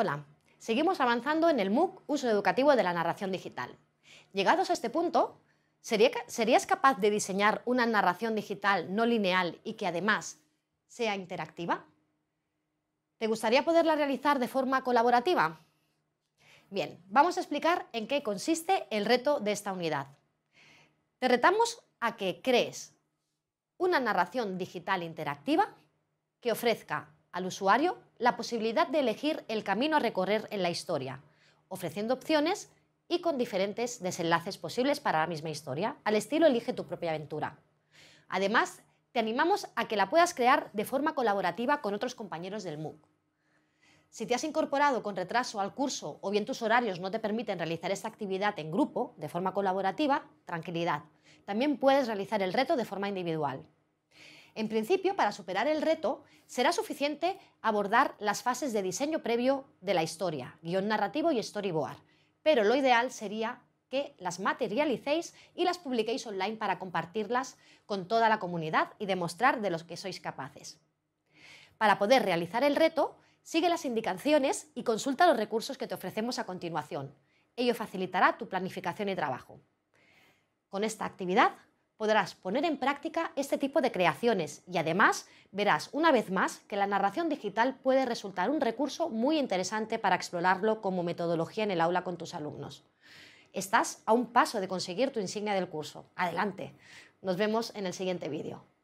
Hola, seguimos avanzando en el MOOC Uso Educativo de la Narración Digital. Llegados a este punto, ¿serías capaz de diseñar una narración digital no lineal y que además sea interactiva? ¿Te gustaría poderla realizar de forma colaborativa? Bien, vamos a explicar en qué consiste el reto de esta unidad. Te retamos a que crees una narración digital interactiva que ofrezca al usuario la posibilidad de elegir el camino a recorrer en la historia, ofreciendo opciones y con diferentes desenlaces posibles para la misma historia, al estilo Elige tu propia aventura. Además, te animamos a que la puedas crear de forma colaborativa con otros compañeros del MOOC. Si te has incorporado con retraso al curso o bien tus horarios no te permiten realizar esta actividad en grupo de forma colaborativa, tranquilidad. También puedes realizar el reto de forma individual. En principio, para superar el reto, será suficiente abordar las fases de diseño previo de la historia, guión narrativo y storyboard, pero lo ideal sería que las materialicéis y las publiquéis online para compartirlas con toda la comunidad y demostrar de los que sois capaces. Para poder realizar el reto, sigue las indicaciones y consulta los recursos que te ofrecemos a continuación. Ello facilitará tu planificación y trabajo. Con esta actividad podrás poner en práctica este tipo de creaciones y además verás una vez más que la narración digital puede resultar un recurso muy interesante para explorarlo como metodología en el aula con tus alumnos. Estás a un paso de conseguir tu insignia del curso. Adelante. Nos vemos en el siguiente vídeo.